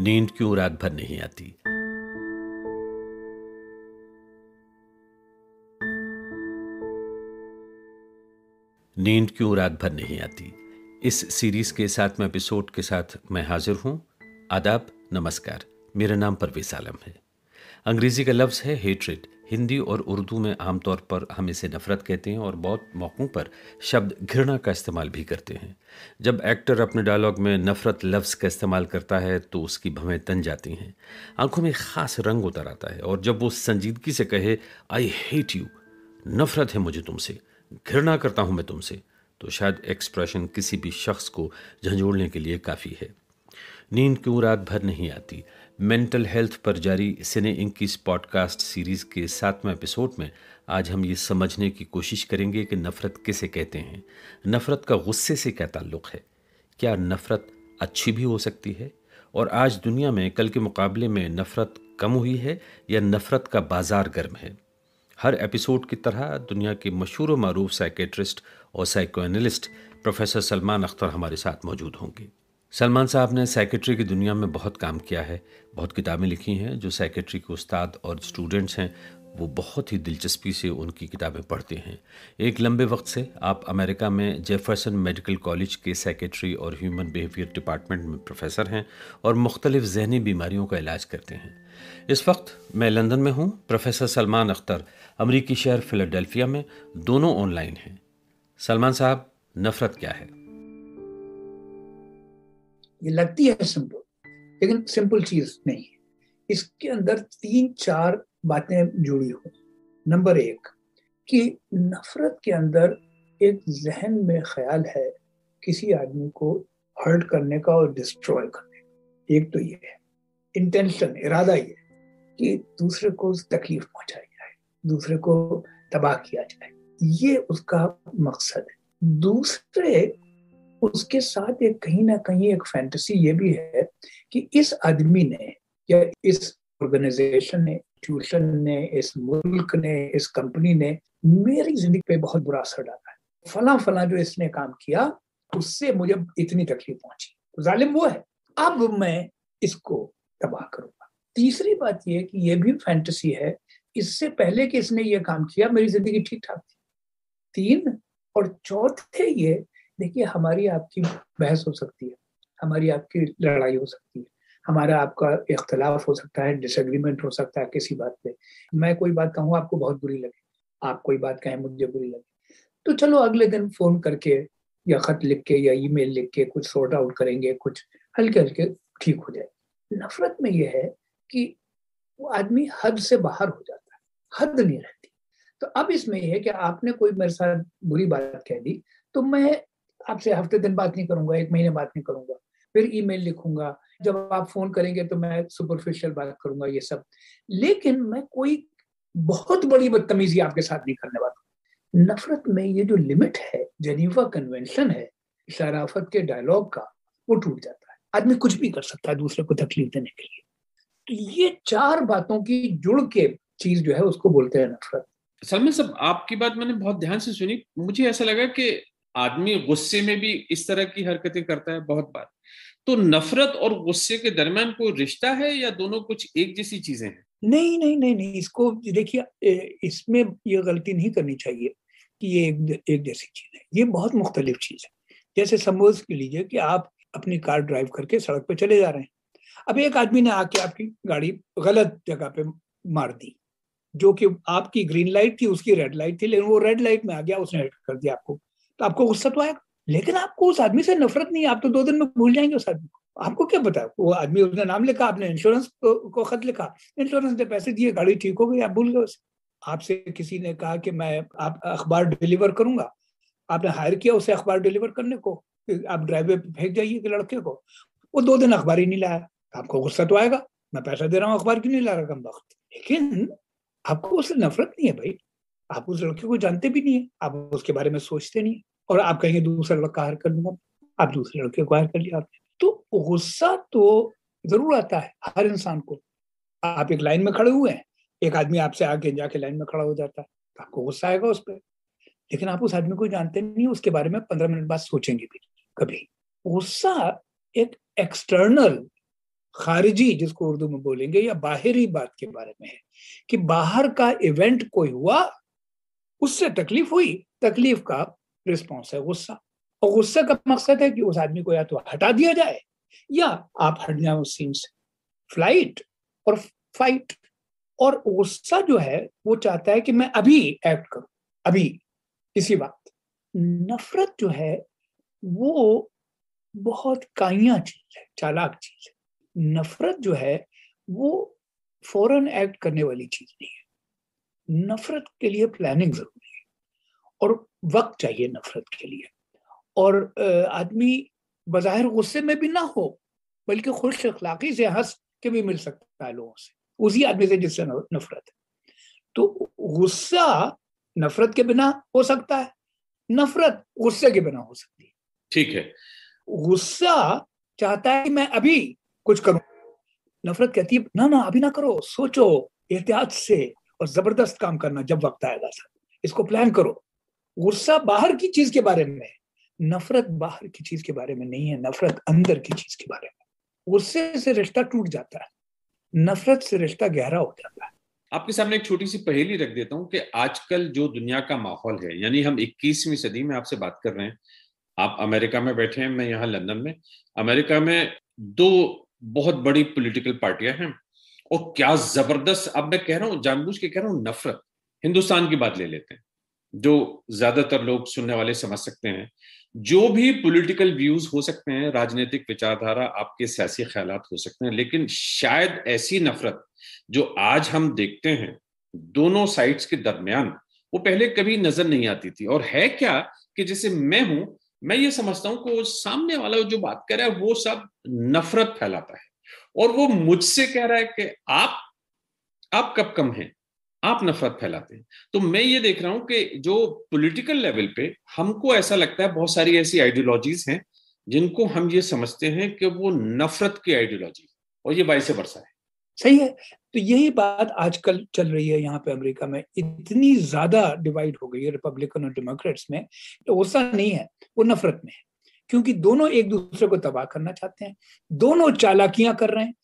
नींद क्यों रात भर नहीं आती नींद क्यों रात भर नहीं आती इस सीरीज के में एपिसोड के साथ मैं हाजिर हूं आदाब नमस्कार मेरा नाम परवेज आलम है अंग्रेजी का लफ्ज़ है हेट्रेड हिंदी और उर्दू में आमतौर पर हम इसे नफ़रत कहते हैं और बहुत मौक़ों पर शब्द घृणा का इस्तेमाल भी करते हैं जब एक्टर अपने डायलॉग में नफ़रत लफ्ज़ का इस्तेमाल करता है तो उसकी भवें तन जाती हैं आंखों में ख़ास रंग उतर आता है और जब वो संजीदगी से कहे आई हेट यू नफ़रत है मुझे तुमसे घृणा करता हूँ मैं तुमसे तो शायद एक्सप्रेशन किसी भी शख्स को झंझोड़ने के लिए काफ़ी है नींद क्यों रात भर नहीं आती मेंटल हेल्थ पर जारी सिने इंक की पॉडकास्ट सीरीज के सातवें एपिसोड में आज हम ये समझने की कोशिश करेंगे कि नफ़रत किसे कहते हैं नफ़रत का गुस्से से क्या ताल्लुक़ है क्या नफ़रत अच्छी भी हो सकती है और आज दुनिया में कल के मुकाबले में नफ़रत कम हुई है या नफ़रत का बाज़ार गर्म है हर एपिसोड की तरह दुनिया के मशहूर मरूफ साइकेट्रिस्ट और साइकोएनलिस्ट प्रोफेसर सलमान अख्तर हमारे साथ मौजूद होंगे सलमान साहब ने सेक्रेटरी की दुनिया में बहुत काम किया है बहुत किताबें लिखी हैं जो सेक्रेटरी के उस्ताद और स्टूडेंट्स हैं वो बहुत ही दिलचस्पी से उनकी किताबें पढ़ते हैं एक लंबे वक्त से आप अमेरिका में जेफरसन मेडिकल कॉलेज के सेक्रेटरी और ह्यूमन बिहेवियर डिपार्टमेंट में प्रोफेसर हैं और मुख्तलिफ जहनी बीमारियों का इलाज करते हैं इस वक्त मैं लंदन में हूँ प्रोफेसर सलमान अख्तर अमरीकी शहर फिलाडेल्फिया में दोनों ऑनलाइन हैं सलमान साहब नफ़रत क्या है ये लगती है सिंपल लेकिन सिंपल चीज नहीं है इसके अंदर तीन चार बातें जुड़ी हुई नंबर एक कि नफरत के अंदर एक जहन में ख्याल है किसी आदमी को हर्ट करने का और डिस्ट्रॉय करने का एक तो ये है इंटेंशन इरादा ये कि दूसरे को तकलीफ पहुंचाई जाए दूसरे को तबाह किया जाए ये उसका मकसद है दूसरे उसके साथ एक कहीं ना कहीं एक फैंटेसी ये भी है कि इस आदमी ने या इस ऑर्गेनाइजेशन ने ट्यूशन ने इस मुल्क ने इस कंपनी ने मेरी जिंदगी पे बहुत बुरा असर डाला है फला फला जो इसने काम किया उससे मुझे इतनी तकलीफ पहुंची तो जालिम वो है अब मैं इसको तबाह करूंगा तीसरी बात यह कि यह भी फैंटेसी है इससे पहले कि इसने ये काम किया मेरी जिंदगी ठीक ठाक थी तीन और चौथे ये देखिए हमारी आपकी बहस हो सकती है हमारी आपकी लड़ाई हो सकती है हमारा आपका इख्तलाफ हो सकता है डिसएग्रीमेंट हो सकता है किसी बात पे मैं कोई बात कहूँ आपको बहुत बुरी लगे आप कोई बात कहें मुझे बुरी लगे तो चलो अगले दिन फोन करके या खत लिख के या ईमेल लिख के कुछ सॉर्ट आउट करेंगे कुछ हल्के हल्के ठीक हो जाए नफरत में यह है कि वो आदमी हद से बाहर हो जाता है हद नहीं रहती तो अब इसमें यह है कि आपने कोई मेरे साथ बुरी बात कह दी तो मैं आपसे हफ्ते दिन बात नहीं करूंगा एक महीने बात नहीं करूंगा फिर ईमेल लिखूंगा जब आप फोन करेंगे तो मैं सुपरफिशियल बात करूंगा ये सब लेकिन मैं कोई बहुत बड़ी बदतमीजी आपके साथ नहीं करने वाला नफरत में ये जो लिमिट है जेनीवा कन्वेंशन है शराफत के डायलॉग का वो टूट जाता है आदमी कुछ भी कर सकता है दूसरे को तकलीफ देने के लिए तो ये चार बातों की जुड़ के चीज जो है उसको बोलते हैं नफरत सलमान साहब आपकी बात मैंने बहुत ध्यान से सुनी मुझे ऐसा लगा कि आदमी गुस्से में भी इस तरह की हरकतें करता है बहुत बार तो नफरत और गुस्से के दरमियान कोई रिश्ता है या दोनों कुछ एक जैसी चीजें हैं नहीं नहीं नहीं नहीं इसको देखिए इसमें ये गलती नहीं करनी चाहिए कि ये एक एक जैसी चीज है ये बहुत मुख्तलिफ चीज है जैसे समोज के लीजिए कि आप अपनी कार ड्राइव करके सड़क पर चले जा रहे हैं अब एक आदमी ने आके आपकी गाड़ी गलत जगह पे मार दी जो कि आपकी ग्रीन लाइट थी उसकी रेड लाइट थी लेकिन वो रेड लाइट में आ गया उसने हाँ। कर दिया आपको तो आपको गुस्सा तो आएगा लेकिन आपको उस आदमी से नफरत नहीं आप तो दो दिन में भूल जाएंगे उस आदमी को आपको क्या पता वो आदमी उसने नाम लिखा आपने इंश्योरेंस को, खत लिखा इंश्योरेंस ने पैसे दिए गाड़ी ठीक हो गई आप भूल गए उसे आपसे किसी ने कहा कि मैं आप अखबार डिलीवर करूंगा आपने हायर किया उसे अखबार डिलीवर करने को आप ड्राइवर फेंक जाइए कि लड़के को वो दो दिन अखबार ही नहीं लाया तो आपको गुस्सा तो आएगा मैं पैसा दे रहा हूँ अखबार क्यों नहीं ला रहा कम वक्त लेकिन आपको उससे नफरत नहीं है भाई आप उस लड़के को जानते भी नहीं है आप उसके बारे में सोचते नहीं और आप कहेंगे दूसरा लड़का हायर कर लूंगा आप दूसरे लड़के को हायर कर लिया आपने तो गुस्सा तो जरूर आता है हर इंसान को आप एक लाइन में खड़े हुए हैं एक आदमी आपसे आगे जाके लाइन में खड़ा हो जाता है तो आपको गुस्सा आएगा उस पर लेकिन आप उस आदमी को जानते नहीं उसके बारे में पंद्रह मिनट बाद सोचेंगे भी कभी गुस्सा एक एक्सटर्नल खारिजी जिसको उर्दू में बोलेंगे या बाहरी बात के बारे में है कि बाहर का इवेंट कोई हुआ उससे तकलीफ हुई तकलीफ का रिस्पॉन्स है गुस्सा और गुस्से का मकसद है कि उस आदमी को या तो हटा दिया जाए या आप हट जाए उस सीन से फ्लाइट और फाइट और गुस्सा जो है वो चाहता है कि मैं अभी एक्ट करूं अभी इसी बात नफरत जो है वो बहुत काइया चीज है चालाक चीज है नफरत जो है वो फौरन एक्ट करने वाली चीज नहीं है नफरत के लिए प्लानिंग जरूरी और वक्त चाहिए नफरत के लिए और आदमी बाहिर गुस्से में भी ना हो बल्कि खुश अखलाकी से हंस के भी मिल सकता है लोगों से उसी आदमी से जिससे नफरत है तो गुस्सा नफरत के बिना हो सकता है नफरत गुस्से के बिना हो सकती है ठीक है गुस्सा चाहता है कि मैं अभी कुछ करूं नफरत कहती है ना ना अभी ना करो सोचो एहतियात से और जबरदस्त काम करना जब वक्त आएगा सर इसको प्लान करो गुस्सा बाहर की चीज के बारे में नफरत बाहर की चीज के बारे में नहीं है नफरत अंदर की चीज के बारे में गुस्से से रिश्ता टूट जाता है नफरत से रिश्ता गहरा हो जाता है आपके सामने एक छोटी सी पहेली रख देता हूँ कि आजकल जो दुनिया का माहौल है यानी हम 21वीं सदी में आपसे बात कर रहे हैं आप अमेरिका में बैठे हैं मैं यहाँ लंदन में अमेरिका में दो बहुत बड़ी पॉलिटिकल पार्टियां हैं और क्या जबरदस्त अब मैं कह रहा हूँ जानबूझ के कह रहा हूँ नफरत हिंदुस्तान की बात ले लेते हैं जो ज्यादातर लोग सुनने वाले समझ सकते हैं जो भी पॉलिटिकल व्यूज हो सकते हैं राजनीतिक विचारधारा आपके सियासी ख्याल हो सकते हैं लेकिन शायद ऐसी नफरत जो आज हम देखते हैं दोनों साइड्स के दरमियान वो पहले कभी नजर नहीं आती थी और है क्या कि जैसे मैं हूं मैं ये समझता हूं कि सामने वाला जो बात कर रहा है वो सब नफरत फैलाता है और वो मुझसे कह रहा है कि आप आप कब कम हैं आप नफरत फैलाते हैं तो मैं ये देख रहा हूं कि जो पॉलिटिकल लेवल पे हमको ऐसा लगता है बहुत सारी ऐसी आइडियोलॉजीज हैं जिनको हम ये समझते हैं कि वो नफरत की आइडियोलॉजी और ये बाईस वर्षा है सही है तो यही बात आजकल चल रही है यहाँ पे अमेरिका में इतनी ज्यादा डिवाइड हो गई है रिपब्लिकन और डेमोक्रेट्स में तो गुस्सा नहीं है वो नफरत में है क्योंकि दोनों एक दूसरे को तबाह करना चाहते हैं दोनों चालाकियां कर रहे हैं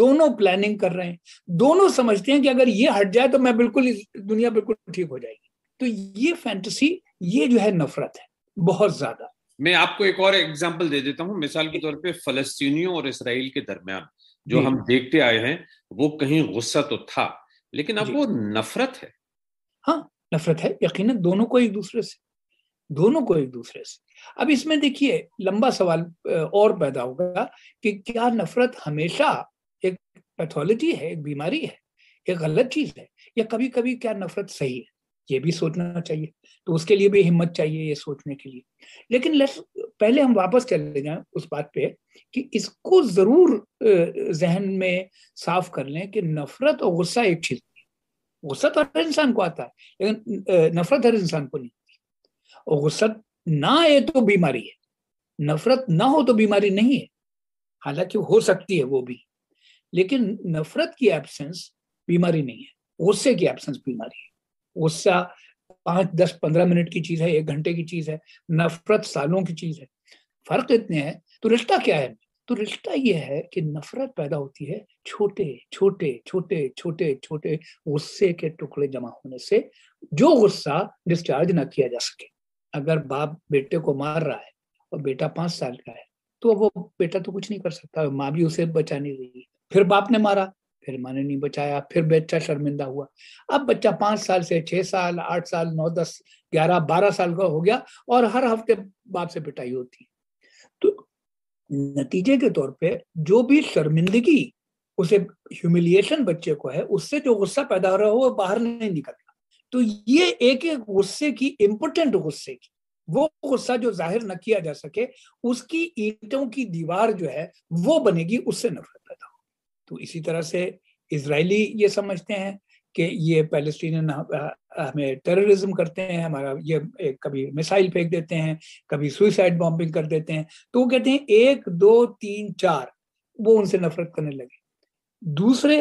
दोनों प्लानिंग कर रहे हैं दोनों समझते हैं कि अगर ये हट जाए तो मैं बिल्कुल इस दुनिया बिल्कुल ठीक हो जाएगी तो ये फैंटसी ये जो है नफरत है बहुत ज्यादा मैं आपको एक और एग्जाम्पल दे देता हूँ मिसाल के तौर पर फलस्तीनियों और इसराइल के दरमियान जो हम देखते आए हैं वो कहीं गुस्सा तो था लेकिन अब वो नफरत है हाँ नफरत है यकीन दोनों को एक दूसरे से दोनों को एक दूसरे से अब इसमें देखिए लंबा सवाल और पैदा होगा कि क्या नफरत हमेशा एक पैथोलॉजी है एक बीमारी है एक गलत चीज है या कभी कभी क्या नफरत सही है ये भी सोचना चाहिए तो उसके लिए भी हिम्मत चाहिए ये सोचने के लिए लेकिन लेट्स पहले हम वापस चले जाए उस बात पे कि इसको जरूर जहन में साफ कर लें कि नफरत और गुस्सा एक चीज गुस्सा तो हर इंसान को आता है लेकिन नफरत हर इंसान को नहीं और गुस्सा ना आए तो बीमारी है नफरत ना हो तो बीमारी नहीं है हालांकि हो सकती है वो भी लेकिन नफरत की एब्सेंस बीमारी नहीं है गुस्से की एब्सेंस बीमारी है गुस्सा पाँच दस पंद्रह मिनट की चीज है एक घंटे की चीज है नफरत सालों की चीज है फर्क इतने हैं तो रिश्ता क्या है तो रिश्ता यह है कि नफरत पैदा होती है छोटे छोटे छोटे छोटे छोटे गुस्से के टुकड़े जमा होने से जो गुस्सा डिस्चार्ज ना किया जा सके अगर बाप बेटे को मार रहा है और बेटा पांच साल का है तो वो बेटा तो कुछ नहीं कर सकता माँ भी उसे बचा नहीं रही फिर बाप ने मारा फिर माँ ने नहीं बचाया फिर बच्चा शर्मिंदा हुआ अब बच्चा पांच साल से छह साल आठ साल नौ दस ग्यारह बारह साल का हो गया और हर हफ्ते बाप से पिटाई होती है तो नतीजे के तौर पे जो भी शर्मिंदगी उसे ह्यूमिलिएशन बच्चे को है उससे जो गुस्सा पैदा हो रहा हो वो बाहर नहीं निकल तो ये एक एक गुस्से की इम्पोर्टेंट गुस्से की वो गुस्सा जो जाहिर न किया जा सके उसकी ईंटों की दीवार जो है वो बनेगी उससे नफरत पैदा हो तो इसी तरह से इसराइली ये समझते हैं कि ये पैलेस्टीनियन हमें टेररिज्म करते हैं हमारा ये कभी मिसाइल फेंक देते हैं कभी सुइसाइड बॉम्बिंग कर देते हैं तो वो कहते हैं एक दो तीन चार वो उनसे नफरत करने लगे दूसरे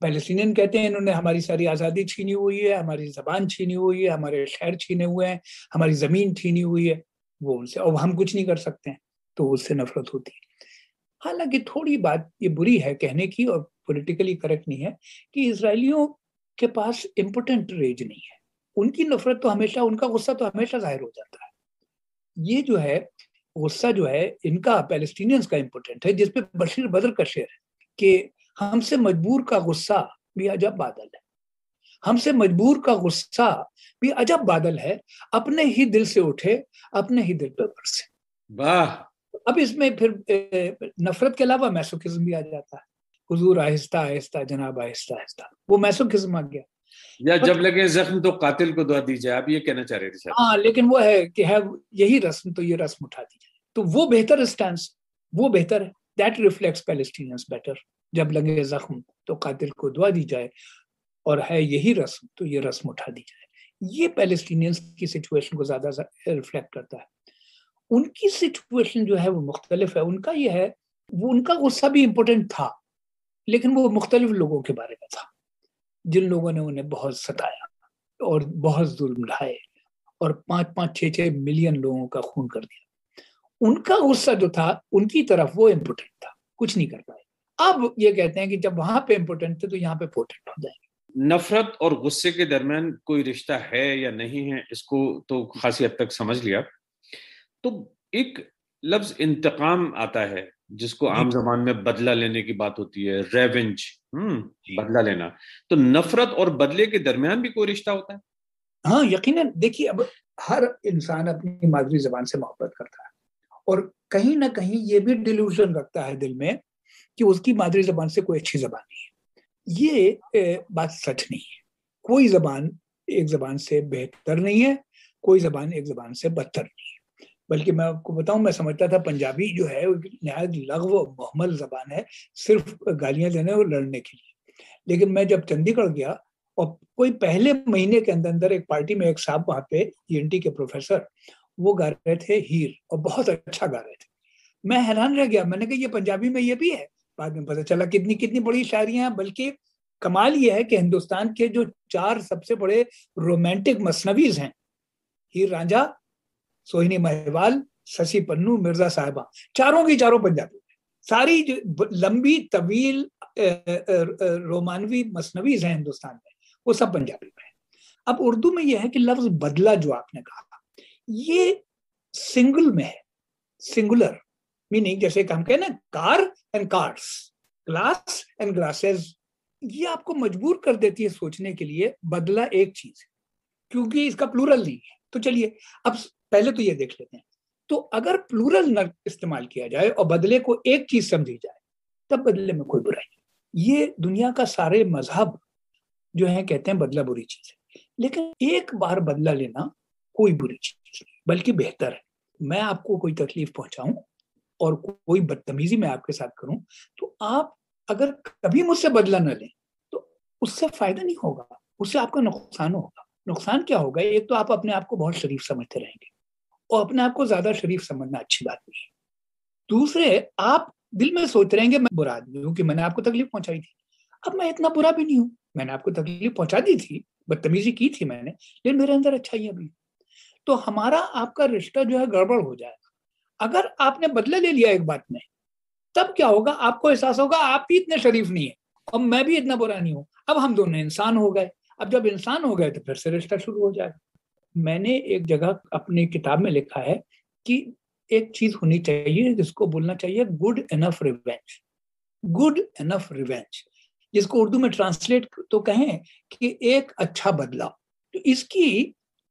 पैलेस्टीनियन कहते हैं इन्होंने हमारी सारी आज़ादी छीनी हुई है हमारी जबान छीनी हुई है हमारे शहर छीने हुए हैं हमारी ज़मीन छीनी हुई है वो उनसे अब हम कुछ नहीं कर सकते हैं तो उससे नफरत होती है हालांकि थोड़ी बात ये बुरी है कहने की और पॉलिटिकली करेक्ट नहीं है कि इसराइलियों के पास इम्पोर्टेंट रेज नहीं है उनकी नफरत तो हमेशा उनका गुस्सा तो हमेशा जाहिर हो जाता है ये जो है गुस्सा जो है इनका पैलेस्टीनियंस का इम्पोर्टेंट है जिसपे बशीर बदर का शेर है कि हमसे मजबूर का गुस्सा भी अजब बादल है हमसे मजबूर का गुस्सा भी अजब बादल है अपने ही दिल से उठे अपने ही दिल पर बरसे वाह अब इसमें फिर नफरत के अलावा मैसोकिज्म भी आ जाता है हुजूर आहिस्ता आहिस्ता जनाब आहिस्ता आहिस्ता वो मैसोकिज्म आ गया या जब लगे जख्म तो कातिल को दुआ दीजिए आप ये कहना चाह रहे थे हाँ लेकिन वो है कि है यही रस्म तो ये रस्म उठा दी तो वो बेहतर स्टैंड वो बेहतर है दैट रिफ्लेक्ट पैलेस्टीनियंस बेटर जब लगे जख्म तो कातिल को दुआ दी जाए और है यही रस्म तो ये रस्म उठा दी जाए ये पैलेस्टीनियंस की सिचुएशन को ज्यादा रिफ्लेक्ट करता है उनकी सिचुएशन जो है वो मुख्तलिफ है उनका ये है वो उनका गुस्सा भी इम्पोर्टेंट था लेकिन वो मुख्तलिफ लोगों के बारे में था जिन लोगों ने उन्हें बहुत सताया और बहुत जुल्म ढाए और पाँच पाँच छः छः मिलियन लोगों का खून कर दिया उनका गुस्सा जो था उनकी तरफ वो इम्पोर्टेंट था कुछ नहीं कर पाए अब ये कहते हैं कि जब वहां पे इम्पोर्टेंट थे तो यहाँ पे इम्पोर्टेंट हो जाएंगे नफरत और गुस्से के दरमियान कोई रिश्ता है या नहीं है इसको तो खासी हद तक समझ लिया तो एक लफ्ज इंतकाम आता है जिसको आम जबान में बदला लेने की बात होती है रेवेंज हम्म बदला लेना तो नफरत और बदले के दरमियान भी कोई रिश्ता होता है हाँ यकीन देखिए अब हर इंसान अपनी मादरी जबान से मोहब्बत करता है और कहीं ना कहीं ये भी डिल्यूजन रखता है दिल में कि उसकी मादरी जबान से कोई अच्छी जबान नहीं है ये बात सच नहीं है कोई जबान एक जबान से बेहतर नहीं है कोई जबान एक जबान से बदतर नहीं है बल्कि मैं आपको बताऊं मैं समझता था पंजाबी जो है नहायत लगव मोहम्मल जबान है सिर्फ गालियां देने और लड़ने के लिए लेकिन मैं जब चंडीगढ़ गया और कोई पहले महीने के अंदर अंदर एक पार्टी में एक साहब वहां पे ई e के प्रोफेसर वो गा रहे थे हीर और बहुत अच्छा गा रहे थे मैं हैरान रह गया मैंने कहा ये पंजाबी में ये भी है बाद में पता चला कितनी कितनी बड़ी शायरियां बल्कि कमाल यह है कि हिंदुस्तान के जो चार सबसे बड़े रोमांटिक मसनवीज हैं हीर राजा सोहिनी महवाल शशि पन्नू मिर्जा साहबा चारों की चारों पंजाबी सारी जो लंबी तवील रोमानवी मसनवीज हैं हिंदुस्तान में वो सब पंजाबी में अब उर्दू में यह है कि लफ्ज बदला जो आपने कहा ये सिंगल में है सिंगुलर मीनिंग जैसे हम कहें ना car and cars glass and glasses ये आपको मजबूर कर देती है सोचने के लिए बदला एक चीज क्योंकि इसका प्लूरल नहीं है तो चलिए अब पहले तो ये देख लेते हैं तो अगर प्लूरल न इस्तेमाल किया जाए और बदले को एक चीज समझी जाए तब बदले में कोई बुराई ये दुनिया का सारे मजहब जो है कहते हैं बदला बुरी चीज है लेकिन एक बार बदला लेना कोई बुरी चीज नहीं बल्कि बेहतर है मैं आपको कोई तकलीफ पहुंचाऊं और कोई बदतमीजी मैं आपके साथ करूं तो आप अगर कभी मुझसे बदला न लें तो उससे फायदा नहीं होगा उससे आपका नुकसान होगा नुकसान क्या होगा एक तो आप अपने आप को बहुत शरीफ समझते रहेंगे और अपने आप को ज्यादा शरीफ समझना अच्छी बात नहीं है दूसरे आप दिल में सोच रहे मैं बुरा आदमी हूँ कि मैंने आपको तकलीफ पहुंचाई थी अब मैं इतना बुरा भी नहीं हूँ मैंने आपको तकलीफ पहुंचा दी थी बदतमीजी की थी मैंने लेकिन मेरे अंदर अच्छाई अभी तो हमारा आपका रिश्ता जो है गड़बड़ हो जाए अगर आपने बदला ले लिया एक बात में तब क्या होगा आपको एहसास होगा आप भी इतने शरीफ नहीं है और मैं भी इतना बुरा नहीं हूं अब हम दोनों इंसान हो गए अब जब इंसान हो गए तो फिर से रिश्ता शुरू हो जाएगा मैंने एक जगह अपनी किताब में लिखा है कि एक चीज होनी चाहिए जिसको बोलना चाहिए good enough revenge good enough revenge जिसको उर्दू में ट्रांसलेट तो कहें कि एक अच्छा बदला तो इसकी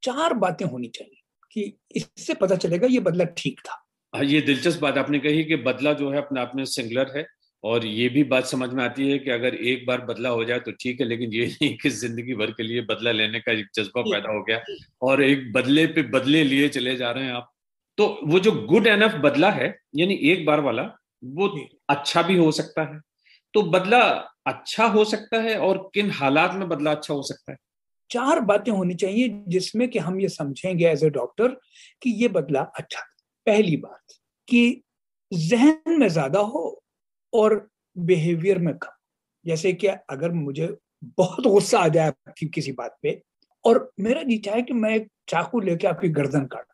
चार बातें होनी चाहिए कि इससे पता चलेगा ये बदला ठीक था हाँ, ये दिलचस्प बात आपने कही कि बदला जो है अपने आप में सिंगुलर है और ये भी बात समझ में आती है कि अगर एक बार बदला हो जाए तो ठीक है लेकिन ये नहीं कि जिंदगी भर के लिए बदला लेने का एक जज्बा पैदा हो गया और एक बदले पे बदले लिए चले जा रहे हैं आप तो वो जो गुड एनफ बदला है यानी एक बार वाला वो अच्छा भी हो सकता है तो बदला अच्छा हो सकता है और किन हालात में बदला अच्छा हो सकता है चार बातें होनी चाहिए जिसमें कि हम ये समझेंगे एज ए डॉक्टर कि ये बदला अच्छा पहली बात कि जहन में ज्यादा हो और बिहेवियर में कम जैसे कि अगर मुझे बहुत गुस्सा आ जाए आपकी किसी बात पे और मेरा जी चाहे कि मैं चाकू लेके आपकी गर्दन काट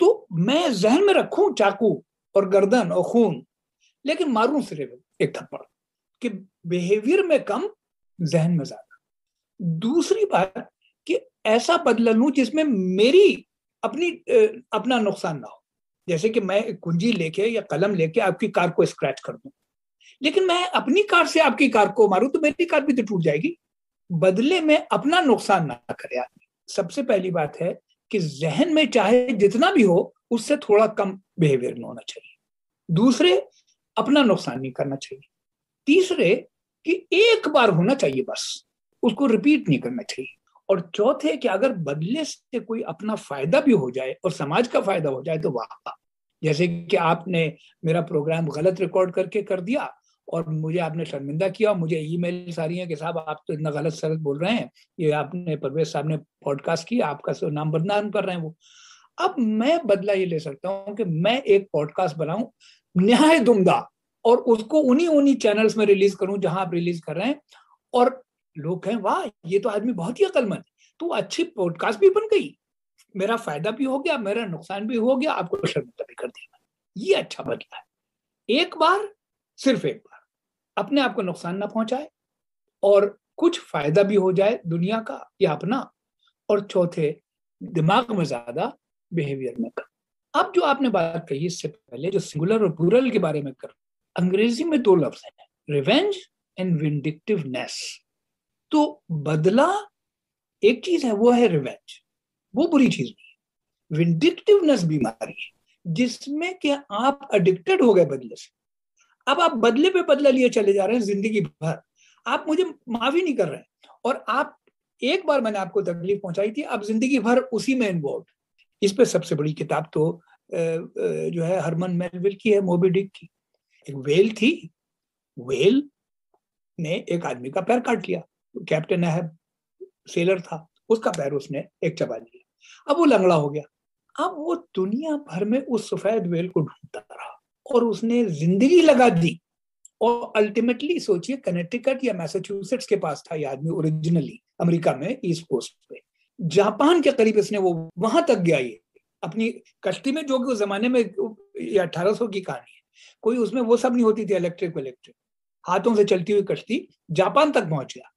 तो मैं जहन में रखू चाकू और गर्दन और खून लेकिन मारू सिर्फ एक थप्पड़ कि बिहेवियर में कम जहन में ज्यादा दूसरी बात कि ऐसा बदला लूं जिसमें मेरी अपनी अपना नुकसान ना हो जैसे कि मैं कुंजी लेके या कलम लेके आपकी कार को स्क्रैच कर दूं लेकिन मैं अपनी कार से आपकी कार को मारूं तो मेरी कार भी तो टूट जाएगी बदले में अपना नुकसान ना करे आदमी सबसे पहली बात है कि जहन में चाहे जितना भी हो उससे थोड़ा कम बिहेवियर में होना चाहिए दूसरे अपना नुकसान नहीं करना चाहिए तीसरे कि एक बार होना चाहिए बस उसको रिपीट नहीं करना चाहिए और चौथे कि अगर बदले से कोई अपना फायदा भी हो जाए और समाज का फायदा हो जाए तो वाह जैसे कि आपने मेरा प्रोग्राम गलत रिकॉर्ड करके कर दिया और मुझे आपने शर्मिंदा किया और मुझे ईमेल आ रही है कि साहब आप तो इतना गलत सलत बोल रहे हैं ये आपने परवेज साहब ने पॉडकास्ट किया आपका सो तो नाम बदनाम कर रहे हैं वो अब मैं बदला ये ले सकता हूँ कि मैं एक पॉडकास्ट बनाऊ न्याय दुमदा और उसको उन्हीं उन्हीं चैनल्स में रिलीज करूं जहां आप रिलीज कर रहे हैं और लोग कहें वाह ये तो आदमी बहुत ही अकलमंद तो अच्छी पॉडकास्ट भी बन गई मेरा फायदा भी हो गया मेरा नुकसान भी हो गया आपको शर्मिंदा भी कर दिया ये अच्छा बदला है एक बार सिर्फ एक बार अपने आप को नुकसान ना पहुंचाए और कुछ फायदा भी हो जाए दुनिया का या अपना और चौथे दिमाग में ज्यादा बिहेवियर में कम अब जो आपने बात कही इससे पहले जो सिंगुलर और प्लूरल के बारे में कर अंग्रेजी में दो लफ्ज हैं रिवेंज एंड विंडिक्टिवनेस तो बदला एक चीज है वो है रिवेंज वो बुरी चीज नहीं है विंडिक्टिवनेस बीमारी है जिसमें कि आप एडिक्टेड हो गए बदले से अब आप बदले पे बदला लिए चले जा रहे हैं जिंदगी भर आप मुझे माफी नहीं कर रहे हैं और आप एक बार मैंने आपको तकलीफ पहुंचाई थी आप जिंदगी भर उसी में इन्वॉल्व इस पे सबसे बड़ी किताब तो जो है हरमन मेलविल की है मोबी डिक की एक वेल थी वेल ने एक आदमी का पैर काट लिया कैप्टन है सेलर था उसका पैर उसने एक चबा लिया अब वो लंगड़ा हो गया अब वो दुनिया भर में उस सफेद वेल को ढूंढता रहा और उसने जिंदगी लगा दी और अल्टीमेटली सोचिए कनेक्टिकट या मैसाच्यूसेट्स के पास था ये आदमी ओरिजिनली अमेरिका में ईस्ट कोस्ट पे जापान के करीब इसने वो वहां तक गया ये अपनी कश्ती में जो कि उस जमाने में ये अठारह की कहानी है कोई उसमें वो सब नहीं होती थी इलेक्ट्रिक इलेक्ट्रिक हाथों से चलती हुई कश्ती जापान तक पहुंच गया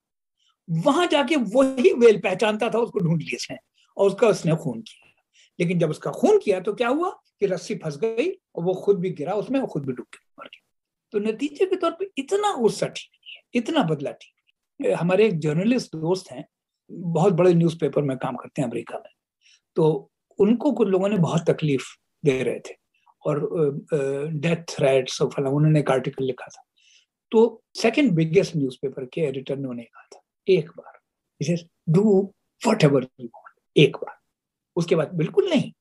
वहां जाके वही वेल पहचानता था उसको ढूंढ लिए उसने और उसका उसने खून किया लेकिन जब उसका खून किया तो क्या हुआ कि रस्सी फंस गई और वो खुद भी गिरा उसमें और खुद भी डूब के मर गया तो नतीजे के तौर पर इतना गुस्सा ठीक नहीं है इतना बदला ठीक हमारे एक जर्नलिस्ट दोस्त हैं बहुत बड़े न्यूज़पेपर में काम करते हैं अमेरिका में तो उनको कुछ लोगों ने बहुत तकलीफ दे रहे थे और डेथ थ्रेट्स और फला उन्होंने एक आर्टिकल लिखा था तो सेकंड बिगेस्ट न्यूज़पेपर के एडिटर ने उन्हें कहा था एक बार इसे do whatever you want एक बार उसके बाद बिल्कुल नहीं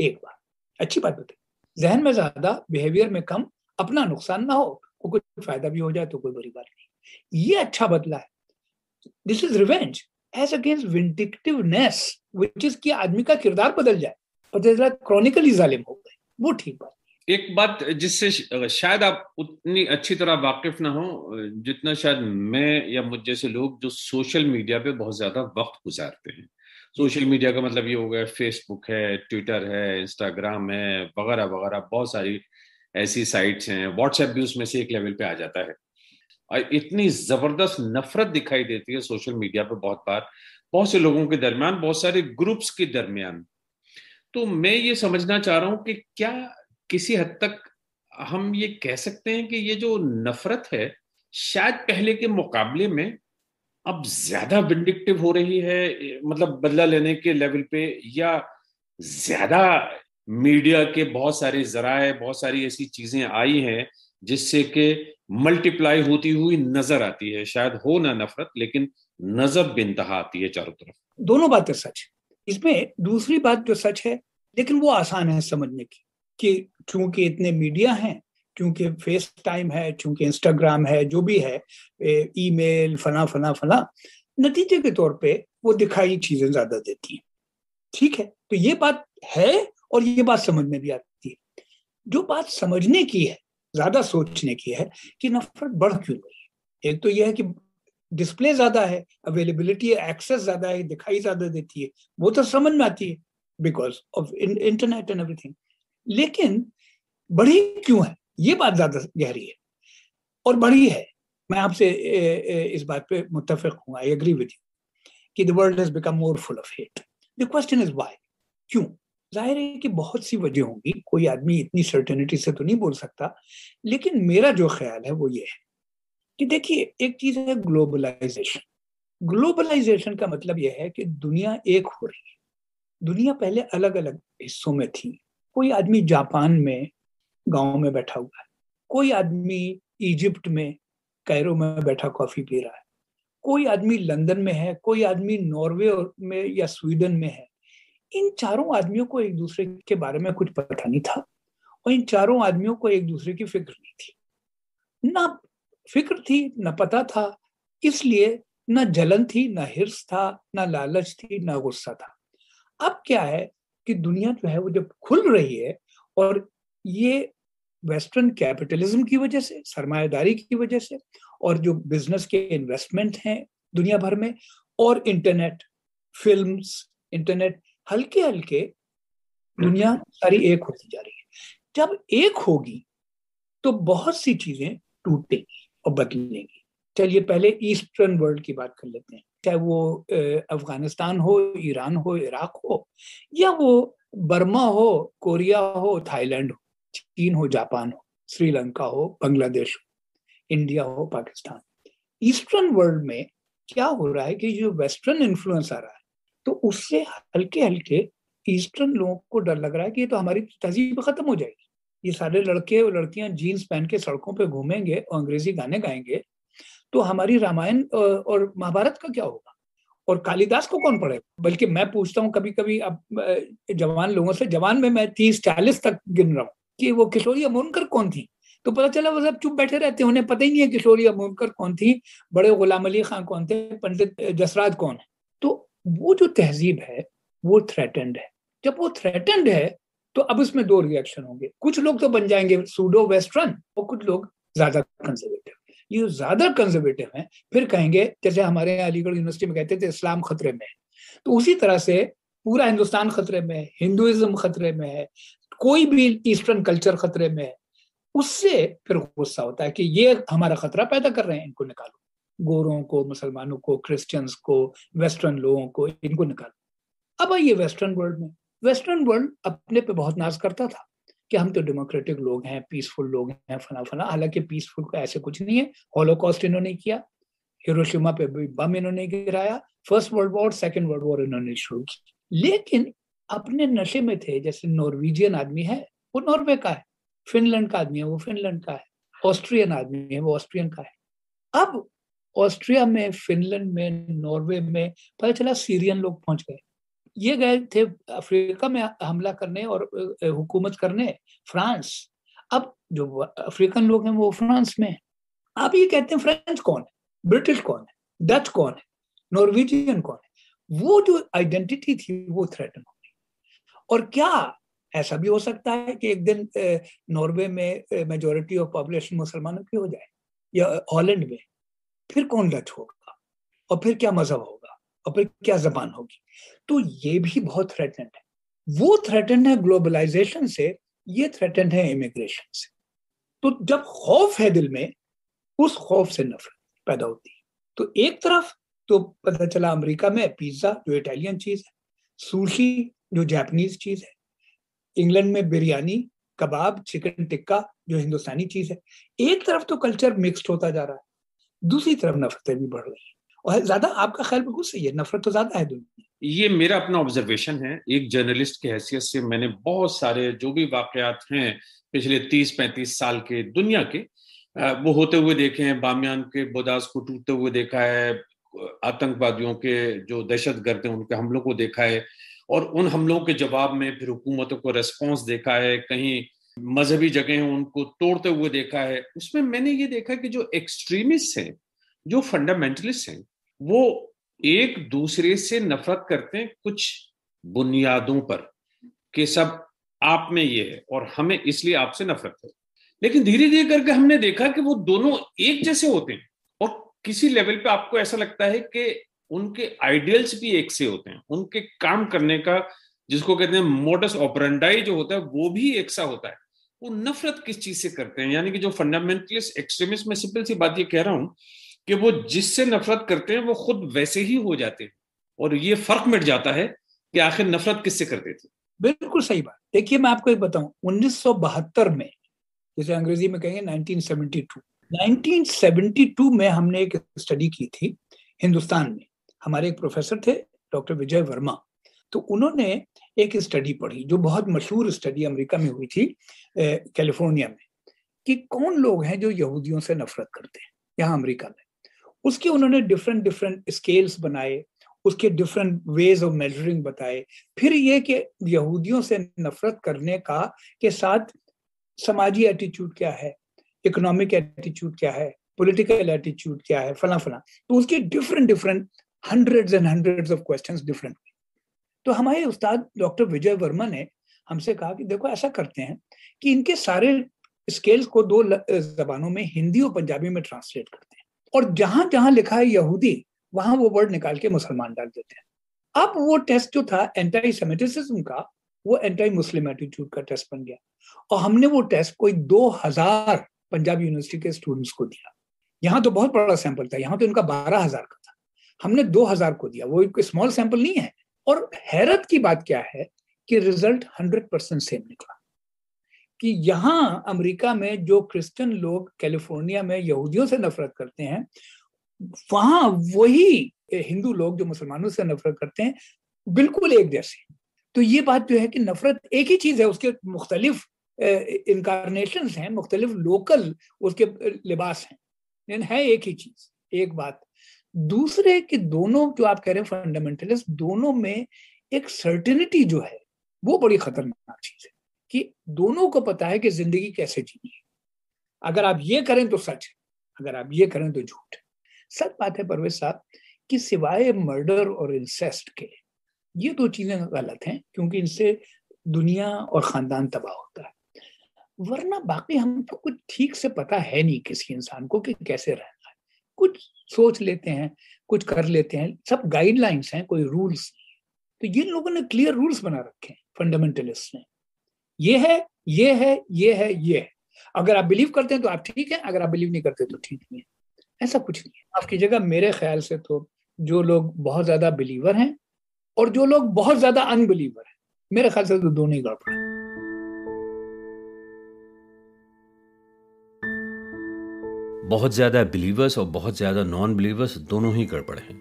एक बार अच्छी बात बताई जहन में ज्यादा बिहेवियर में कम अपना नुकसान ना हो कुछ फायदा भी हो जाए तो कोई बुरी बात नहीं ये अच्छा बदला है this is revenge as against vindictiveness which is कि आदमी का किरदार बदल जाए पता जैसे क्रॉनिकली जालिम हो गए वो ठीक बात एक बात जिससे शायद आप उतनी अच्छी तरह वाकिफ ना हो जितना शायद मैं या मुझ जैसे लोग जो सोशल मीडिया पे बहुत ज्यादा वक्त गुजारते हैं सोशल मीडिया का मतलब ये हो गया फेसबुक है ट्विटर है इंस्टाग्राम है वगैरह वगैरह बहुत सारी ऐसी साइट्स हैं व्हाट्सएप भी उसमें से एक लेवल पे आ जाता है और इतनी जबरदस्त नफरत दिखाई देती है सोशल मीडिया पर बहुत बार बहुत से लोगों के दरमियान बहुत सारे ग्रुप्स के दरमियान तो मैं ये समझना चाह रहा हूँ कि क्या किसी हद तक हम ये कह सकते हैं कि ये जो नफरत है शायद पहले के मुकाबले में अब ज्यादा विंडिक्टिव हो रही है मतलब बदला लेने के लेवल पे या ज्यादा मीडिया के बहुत सारे जराए बहुत सारी ऐसी चीजें आई हैं जिससे कि मल्टीप्लाई होती हुई नजर आती है शायद हो ना नफरत लेकिन नजर बेनतहा आती है चारों तरफ दोनों बातें सच इसमें दूसरी बात जो सच है लेकिन वो आसान है समझने की कि चूंकि इतने मीडिया हैं क्योंकि फेस टाइम है क्योंकि इंस्टाग्राम है जो भी है ईमेल फला फला फला नतीजे के तौर पे वो दिखाई चीजें ज्यादा देती हैं ठीक है तो ये बात है और ये बात समझ में भी आती है जो बात समझने की है ज्यादा सोचने की है कि नफरत बढ़ क्यों रही है एक तो यह है कि डिस्प्ले ज्यादा है अवेलेबिलिटी एक्सेस ज्यादा है दिखाई ज्यादा देती है वो तो समझ में आती है because of internet and everything लेकिन बढ़ी क्यों है ये बात ज्यादा गहरी है और बढ़ी है मैं आपसे इस बात पे मुतफिक हूँ आई एग्री विद यू कि the world has become more full of hate the question is why क्यों जाहिर है कि बहुत सी वजह होंगी कोई आदमी इतनी सर्टेनिटी से तो नहीं बोल सकता लेकिन मेरा जो ख्याल है वो ये है कि देखिए एक चीज है ग्लोबलाइजेशन ग्लोबलाइजेशन का मतलब यह है कि दुनिया एक हो रही है दुनिया पहले अलग अलग हिस्सों में थी कोई आदमी जापान में गांव में बैठा हुआ है कोई आदमी इजिप्ट में कैरो में बैठा कॉफी पी रहा है कोई आदमी लंदन में है कोई आदमी नॉर्वे में या स्वीडन में है इन चारों आदमियों को एक दूसरे के बारे में कुछ पता नहीं था और इन चारों आदमियों को एक दूसरे की फिक्र नहीं थी ना फिक्र थी ना पता था इसलिए ना जलन थी ना हिर्स था ना लालच थी ना गुस्सा था अब क्या है कि दुनिया जो है वो जब खुल रही है और ये वेस्टर्न कैपिटलिज्म की वजह से सरमायादारी की वजह से और जो बिजनेस के इन्वेस्टमेंट हैं दुनिया भर में और इंटरनेट फिल्म इंटरनेट हल्के हल्के दुनिया सारी एक होती जा रही है जब एक होगी तो बहुत सी चीजें टूटेंगी और बदलेंगी चलिए पहले ईस्टर्न वर्ल्ड की बात कर लेते हैं चाहे वो अफगानिस्तान हो ईरान हो इराक हो या वो बर्मा हो कोरिया हो थाईलैंड हो चीन हो जापान हो श्रीलंका हो बांग्लादेश हो इंडिया हो पाकिस्तान ईस्टर्न वर्ल्ड में क्या हो रहा है कि जो वेस्टर्न इन्फ्लुएंस आ रहा है तो उससे हल्के हल्के ईस्टर्न लोगों को डर लग रहा है कि ये तो हमारी तहजीब खत्म हो जाएगी ये सारे लड़के और लड़कियां जीन्स पहन के सड़कों पे घूमेंगे और अंग्रेजी गाने गाएंगे तो हमारी रामायण और महाभारत का क्या होगा और कालिदास को कौन पढ़ेगा बल्कि मैं पूछता हूँ कभी कभी अब जवान लोगों से जवान में मैं तीस चालीस तक गिन रहा हूँ कि वो किशोरी अमोनकर कौन थी तो पता चला वो सब चुप बैठे रहते हैं उन्हें पता ही नहीं है किशोरी अमोनकर कौन थी बड़े गुलाम अली खान कौन थे पंडित जसराज कौन है तो वो जो तहजीब है वो थ्रेटेंड है जब वो थ्रेटेंड है तो अब उसमें दो रिएक्शन होंगे कुछ लोग तो बन जाएंगे सूडो वेस्टर्न और कुछ लोग ज्यादा कंजर्वेटिव ये ज्यादा कंजर्वेटिव हैं फिर कहेंगे जैसे हमारे यहाँ अलीगढ़ यूनिवर्सिटी में कहते थे इस्लाम खतरे में है तो उसी तरह से पूरा हिंदुस्तान खतरे में है हिंदुइज्म खतरे में है कोई भी ईस्टर्न कल्चर खतरे में है उससे फिर गुस्सा होता है कि ये हमारा खतरा पैदा कर रहे हैं इनको निकालो गोरों को मुसलमानों को क्रिश्चियंस को वेस्टर्न लोगों को इनको निकालो अब आइए वेस्टर्न वर्ल्ड में वेस्टर्न वर्ल्ड अपने पे बहुत नाज करता था कि हम तो डेमोक्रेटिक लोग हैं पीसफुल लोग हैं फला फना हालांकि पीसफुल का ऐसे कुछ नहीं है हॉलोकॉस्ट इन्होंने किया हिरोशिमा पे भी बम इन्होंने गिराया first world war second world war इन्होंने शुरू की लेकिन अपने नशे में थे जैसे नॉर्वेजियन आदमी है वो नॉर्वे का है फिनलैंड का आदमी है वो फिनलैंड का है ऑस्ट्रियन आदमी है वो ऑस्ट्रियन का है अब ऑस्ट्रिया में फिनलैंड में नॉर्वे में पता चला सीरियन लोग पहुंच गए ये गए थे अफ्रीका में हमला करने और हुकूमत करने फ्रांस अब जो अफ्रीकन लोग हैं वो फ्रांस में आप ये कहते हैं फ्रेंच कौन है ब्रिटिश कौन है डच कौन है नॉर्वेजियन कौन है वो जो आइडेंटिटी थी वो थ्रेटन हो और क्या ऐसा भी हो सकता है कि एक दिन नॉर्वे में मेजोरिटी ऑफ पॉपुलेशन मुसलमानों की हो जाए या हॉलैंड में फिर कौन डच होगा और फिर क्या मजहब होगा और फिर क्या जबान होगी तो ये भी बहुत थ्रेटेंड है वो थ्रेटन है ग्लोबलाइजेशन से ये थ्रेटेंड है इमिग्रेशन से तो जब खौफ है दिल में उस खौफ से नफरत पैदा होती है तो एक तरफ तो पता चला अमेरिका में पिज्जा जो इटालियन चीज है सूशी जो जापानीज चीज है इंग्लैंड में बिरयानी कबाब चिकन टिक्का जो हिंदुस्तानी चीज है एक तरफ तो कल्चर मिक्सड होता जा रहा है दूसरी तरफ नफरतें भी बढ़ रही हैं और ज्यादा आपका ख्याल बिल्कुल सही है नफरत तो ज्यादा है दुनिया ये मेरा अपना ऑब्जर्वेशन है एक जर्नलिस्ट की हैसियत से मैंने बहुत सारे जो भी वाकयात हैं पिछले तीस पैंतीस साल के दुनिया के वो होते हुए देखे हैं बामियान के बोदास को टूटते हुए देखा है आतंकवादियों के जो दहशत गर्द हैं उनके हमलों को देखा है और उन हमलों के जवाब में फिर हुकूमतों को रेस्पॉन्स देखा है कहीं मजहबी जगह उनको तोड़ते हुए देखा है उसमें मैंने ये देखा कि जो एक्सट्रीमिस्ट हैं जो फंडामेंटलिस्ट हैं वो एक दूसरे से नफरत करते हैं कुछ बुनियादों पर कि सब आप में ये है और हमें इसलिए आपसे नफरत है लेकिन धीरे धीरे करके हमने देखा कि वो दोनों एक जैसे होते हैं और किसी लेवल पे आपको ऐसा लगता है कि उनके आइडियल्स भी एक से होते हैं उनके काम करने का जिसको कहते हैं मोटस ऑपरेंडाई जो होता है वो भी एक सा होता है वो नफरत किस चीज से करते हैं यानी कि जो फंडामेंटलिस्ट एक्सट्रीमिस्ट मैं सिंपल सी बात ये कह रहा हूं कि वो जिससे नफरत करते हैं वो खुद वैसे ही हो जाते हैं और ये फर्क मिट जाता है कि आखिर नफरत किससे करते थे बिल्कुल सही बात देखिए मैं आपको एक बताऊं 1972 में जैसे अंग्रेजी में कहेंगे 1972 1972 में हमने एक स्टडी की थी हिंदुस्तान में हमारे एक प्रोफेसर थे डॉक्टर विजय वर्मा तो उन्होंने एक स्टडी पढ़ी जो बहुत मशहूर स्टडी अमेरिका में हुई थी कैलिफोर्निया में कि कौन लोग हैं जो यहूदियों से नफरत करते हैं यहाँ अमेरिका में उसके उन्होंने डिफरेंट डिफरेंट स्केल्स बनाए उसके डिफरेंट वेज ऑफ मेजरिंग बताए फिर ये कि यहूदियों से नफरत करने का के साथ समाजी एटीट्यूड क्या है इकोनॉमिक एटीट्यूड क्या है पॉलिटिकल एटीट्यूड क्या है फला फला तो उसके different different hundreds and hundreds of questions different तो हमारे उस्ताद डॉक्टर विजय वर्मा ने हमसे कहा कि देखो ऐसा करते हैं कि इनके सारे स्केल्स को दो जबानों में हिंदी और पंजाबी में ट्रांसलेट करते हैं और जहां जहां लिखा है यहूदी वहां वो वर्ड निकाल के मुसलमान डाल देते हैं अब वो टेस्ट जो था एंटी सेमेटिसिज्म का वो एंटी मुस्लिम एटीट्यूड का टेस्ट बन गया और हमने वो टेस्ट कोई दो हजार पंजाब यूनिवर्सिटी के स्टूडेंट्स को दिया यहाँ तो बहुत बड़ा सैंपल था यहाँ तो इनका बारह हजार का हमने 2000 को दिया वो एक स्मॉल सैंपल नहीं है और हैरत की बात क्या है कि रिजल्ट 100 परसेंट सेम निकला कि यहाँ अमेरिका में जो क्रिश्चियन लोग कैलिफोर्निया में यहूदियों से नफरत करते हैं वहां वही हिंदू लोग जो मुसलमानों से नफरत करते हैं बिल्कुल एक जैसे तो ये बात जो है कि नफरत एक ही चीज है उसके मुख्तलिफ इनकारनेशन हैं मुख्तलिफ लोकल उसके लिबास हैं है एक ही चीज एक बात दूसरे कि दोनों जो आप कह रहे हैं फंडामेंटलिस्ट दोनों में एक सर्टिनिटी जो है वो बड़ी खतरनाक चीज है कि दोनों को पता है कि जिंदगी कैसे जीनी है अगर आप ये करें तो सच है अगर आप ये करें तो झूठ है सच बात है परवेज साहब कि सिवाय मर्डर और इंसेस्ट के ये दो चीजें गलत हैं क्योंकि इनसे दुनिया और खानदान तबाह होता है वरना बाकी हमको कुछ ठीक से पता है नहीं किसी इंसान को कि कैसे रहना कुछ सोच लेते हैं कुछ कर लेते हैं सब गाइडलाइंस हैं कोई रूल्स तो ये लोगों ने क्लियर रूल्स बना रखे हैं फंडामेंटलिस्ट ने ये है ये है ये है ये है अगर आप बिलीव करते हैं तो आप ठीक है अगर आप बिलीव नहीं करते तो ठीक नहीं है ऐसा कुछ नहीं है आपकी जगह मेरे ख्याल से तो जो लोग बहुत ज्यादा बिलीवर हैं और जो लोग बहुत ज्यादा अनबिलीवर हैं मेरे ख्याल से तो दोनों ही गड़बड़ हैं बहुत ज़्यादा बिलीवर्स और बहुत ज़्यादा नॉन बिलीवर्स दोनों ही गड़बड़ हैं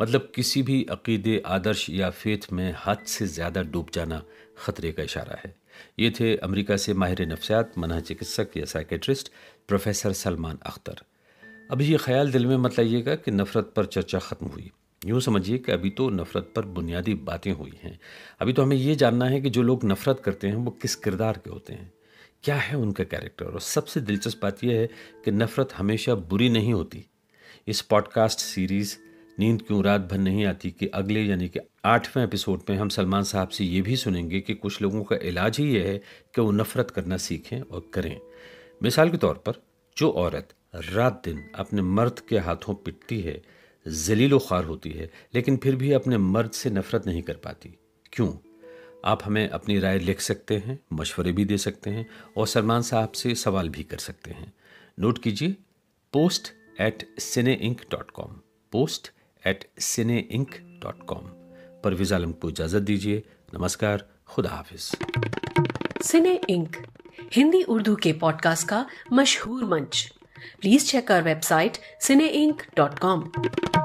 मतलब किसी भी अकीदे आदर्श या फेथ में हद से ज़्यादा डूब जाना ख़तरे का इशारा है ये थे अमेरिका से माहिर नफ्सियात मना चिकित्सक या साइकेट्रिस्ट प्रोफेसर सलमान अख्तर अभी ये ख्याल दिल में मत लाइएगा कि नफ़रत पर चर्चा ख़त्म हुई यूँ समझिए कि अभी तो नफ़रत पर बुनियादी बातें हुई हैं अभी तो हमें ये जानना है कि जो लोग नफ़रत करते हैं वो किस किरदार के होते हैं क्या है उनका कैरेक्टर और सबसे दिलचस्प बात यह है कि नफ़रत हमेशा बुरी नहीं होती इस पॉडकास्ट सीरीज़ नींद क्यों रात भर नहीं आती कि अगले यानी कि आठवें एपिसोड में हम सलमान साहब से ये भी सुनेंगे कि कुछ लोगों का इलाज ही यह है कि वो नफ़रत करना सीखें और करें मिसाल के तौर पर जो औरत रात दिन अपने मर्द के हाथों पिटती है जलीलो ख्वार होती है लेकिन फिर भी अपने मर्द से नफ़रत नहीं कर पाती क्यों आप हमें अपनी राय लिख सकते हैं मशवरे भी दे सकते हैं और सलमान साहब से सवाल भी कर सकते हैं नोट कीजिए post at Cine Ink dot com post at Cine Ink dot com Parvez Alam को इजाज़त दीजिए नमस्कार खुदा हाफिज सिने इंक हिंदी उर्दू के पॉडकास्ट का मशहूर मंच please check our website Cine Ink dot com